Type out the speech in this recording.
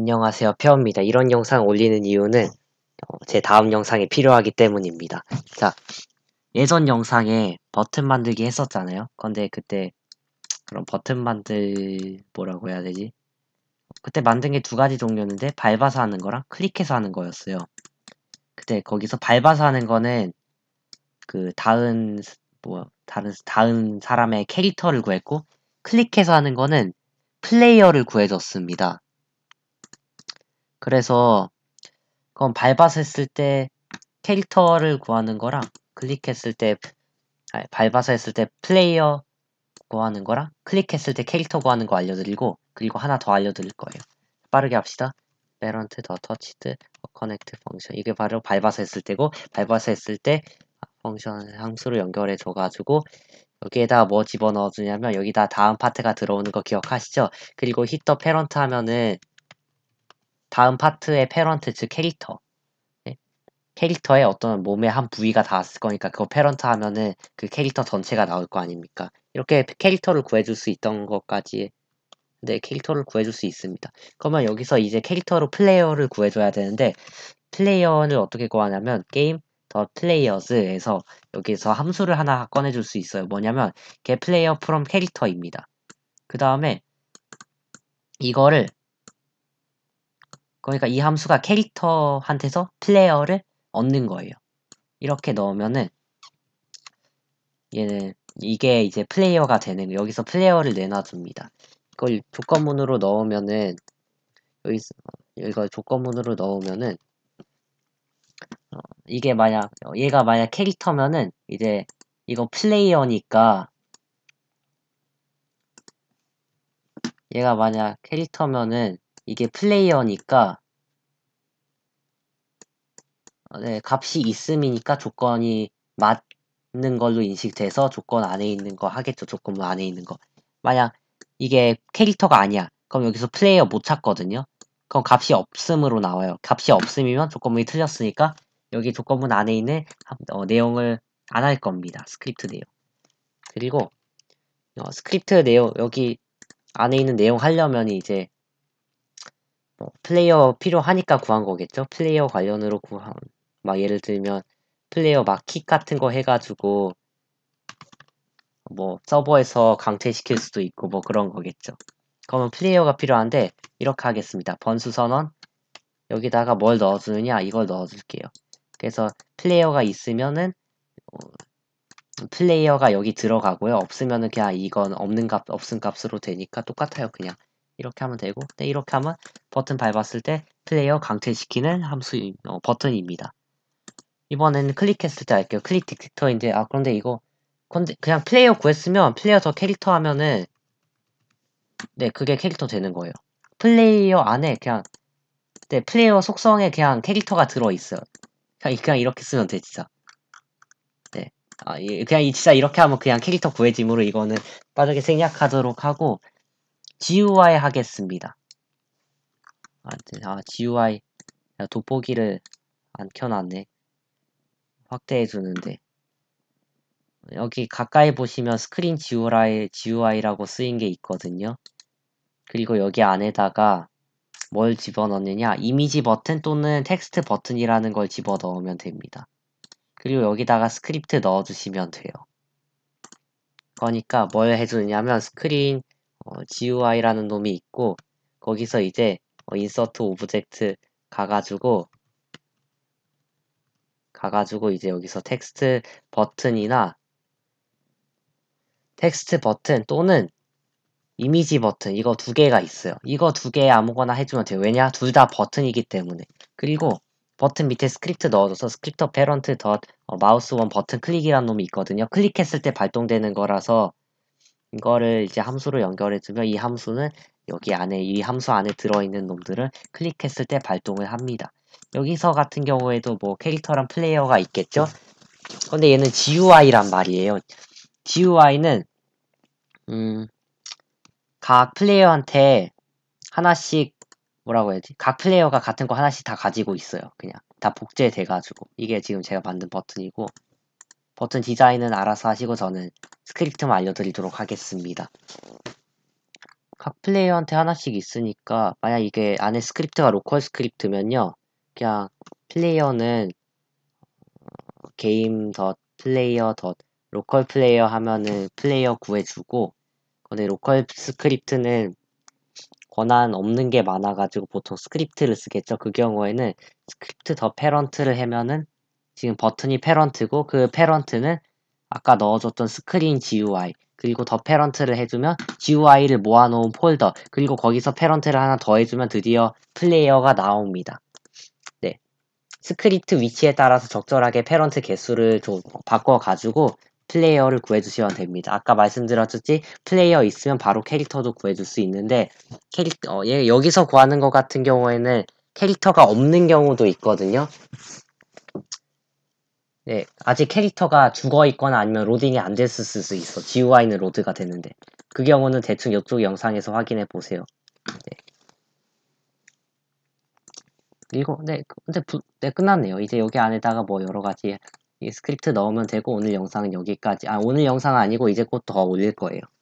안녕하세요 페어입니다 이런 영상 올리는 이유는 어, 제 다음 영상이 필요하기 때문입니다 자 예전 영상에 버튼 만들기 했었잖아요 근데 그때 그런 버튼 만들 뭐라고 해야 되지 그때 만든 게 두 가지 종류였는데 밟아서 하는 거랑 클릭해서 하는 거였어요 그때 거기서 밟아서 하는 거는 그 다른 뭐 다른 다른 사람의 캐릭터를 구했고 클릭해서 하는 거는 플레이어를 구해줬습니다 그래서 그건 밟아서 을때 캐릭터를 구하는 거랑 클릭했을 때 아니, 밟아서 했을 때 플레이어 구하는 거랑 클릭했을 때 캐릭터 구하는 거 알려드리고 그리고 하나 더 알려드릴 거예요. 빠르게 합시다. p 런트더 터치드 커넥트 펑션 이게 바로 밟아서 했을 때고 밟아서 했을 때 펑션 함수로 연결해 줘 가지고 여기에다 뭐 집어넣어 주냐면 여기다 다음 파트가 들어오는 거 기억하시죠? 그리고 히터 페런트 하면은 다음 파트의 패런트 즉 캐릭터 네. 캐릭터의 어떤 몸의 한 부위가 닿았을 거니까 그거 패런트 하면은 그 캐릭터 전체가 나올 거 아닙니까 이렇게 캐릭터를 구해줄 수 있던 것까지 네, 캐릭터를 구해줄 수 있습니다. 그러면 여기서 이제 캐릭터로 플레이어를 구해줘야 되는데 플레이어를 어떻게 구하냐면 게임 더 플레이어즈에서 여기서 함수를 하나 꺼내줄 수 있어요. 뭐냐면 get player from 캐릭터입니다. 그 다음에 이거를 그러니까 이 함수가 캐릭터한테서 플레이어를 얻는 거예요. 이렇게 넣으면은 얘는 이게 이제 플레이어가 되는 거 여기서 플레이어를 내놔줍니다. 이걸 조건문으로 넣으면은 여기서 이거 조건문으로 넣으면은 어, 이게 만약 어, 얘가 만약 캐릭터면은 이제 이거 플레이어니까 얘가 만약 캐릭터면은 이게 플레이어니까 어, 네, 값이 있음이니까 조건이 맞는 걸로 인식돼서 조건 안에 있는 거 하겠죠. 조건부 안에 있는 거. 만약 이게 캐릭터가 아니야. 그럼 여기서 플레이어 못 찾거든요. 그럼 값이 없음으로 나와요. 값이 없음이면 조건문이 틀렸으니까 여기 조건문 안에 있는 어, 내용을 안 할 겁니다. 스크립트 내용. 그리고 어, 스크립트 내용 여기 안에 있는 내용 하려면 이제 어, 플레이어 필요하니까 구한 거겠죠? 플레이어 관련으로 구한 막 예를 들면 플레이어 막킥 같은 거 해가지고 뭐 서버에서 강퇴시킬 수도 있고 뭐 그런 거겠죠. 그러면 플레이어가 필요한데 이렇게 하겠습니다. 번수 선언 여기다가 뭘 넣어주느냐 이걸 넣어줄게요. 그래서 플레이어가 있으면은 어, 플레이어가 여기 들어가고요. 없으면은 그냥 이건 없는 값 없은 값으로 되니까 똑같아요. 그냥 이렇게 하면 되고 네, 이렇게 하면 버튼 밟았을 때 플레이어 강퇴시키는 함수 어, 버튼입니다. 이번에는 클릭했을 때 할게요. 클릭 딕터인데 아 그런데 이거 그냥 플레이어 구했으면 플레이어 더 캐릭터 하면은 네 그게 캐릭터 되는 거예요. 플레이어 안에 그냥 네 플레이어 속성에 그냥 캐릭터가 들어있어요. 그냥, 그냥 이렇게 쓰면 돼 진짜. 네. 아, 예, 그냥 진짜 이렇게 하면 그냥 캐릭터 구해짐으로 이거는 빠르게 생략하도록 하고 GUI 하겠습니다. 아, 네. 아 GUI 돋보기를 안 켜놨네. 확대해 주는데 여기 가까이 보시면 스크린 GUI, GUI라고 쓰인 게 있거든요. 그리고 여기 안에다가 뭘 집어넣느냐 이미지 버튼 또는 텍스트 버튼이라는 걸 집어넣으면 됩니다. 그리고 여기다가 스크립트 넣어주시면 돼요. 그러니까 뭘 해주냐면 스크린 어, GUI라는 놈이 있고 거기서 이제 어, 인서트 오브젝트 가가지고 가가지고 이제 여기서 텍스트 버튼이나 텍스트 버튼 또는 이미지 버튼 이거 두 개가 있어요. 이거 두 개 아무거나 해주면 돼요. 왜냐? 둘 다 버튼이기 때문에. 그리고 버튼 밑에 스크립트 넣어줘서 스크립터 패런트 덧 어, 마우스 원 버튼 클릭이라는 놈이 있거든요. 클릭했을 때 발동되는 거라서 이거를 이제 함수로 연결해 주면이 함수는 여기 안에 이 함수 안에 들어있는 놈들을 클릭했을 때 발동을 합니다. 여기서 같은 경우에도 뭐캐릭터랑 플레이어가 있겠죠? 근데 얘는 GUI란 말이에요. GUI는 음, 각 플레이어한테 하나씩 뭐라고 해야지? 각 플레이어가 같은 거 하나씩 다 가지고 있어요. 그냥 다 복제돼 가지고 이게 지금 제가 만든 버튼이고 버튼 디자인은 알아서 하시고 저는 스크립트만 알려드리도록 하겠습니다. 각 플레이어한테 하나씩 있으니까 만약 이게 안에 스크립트가 로컬 스크립트면요. 그냥 플레이어는 게임 더 플레이어 더 로컬 플레이어 하면은 플레이어 구해주고 근데 로컬 스크립트는 권한 없는 게 많아가지고 보통 스크립트를 쓰겠죠. 그 경우에는 스크립트 더 패런트를 하면은 지금 버튼이 패런트고 그 패런트는 아까 넣어줬던 스크린 GUI 그리고 더 패런트를 해주면 GUI를 모아놓은 폴더 그리고 거기서 패런트를 하나 더 해주면 드디어 플레이어가 나옵니다. 네, 스크립트 위치에 따라서 적절하게 패런트 개수를 좀 바꿔가지고 플레이어를 구해주시면 됩니다. 아까 말씀드렸듯이 플레이어 있으면 바로 캐릭터도 구해줄 수 있는데 캐릭터 어, 예, 여기서 구하는 것 같은 경우에는 캐릭터가 없는 경우도 있거든요. 네, 아직 캐릭터가 죽어 있거나 아니면 로딩이 안 됐을 수 있어. GUI는 로드가 되는데. 그 경우는 대충 이쪽 영상에서 확인해 보세요. 네. 이거 네, 그, 근데 부, 네, 끝났네요. 이제 여기 안에다가 뭐 여러 가지 스크립트 넣으면 되고 오늘 영상은 여기까지. 아, 오늘 영상은 아니고 이제 곧 더 올릴 거예요.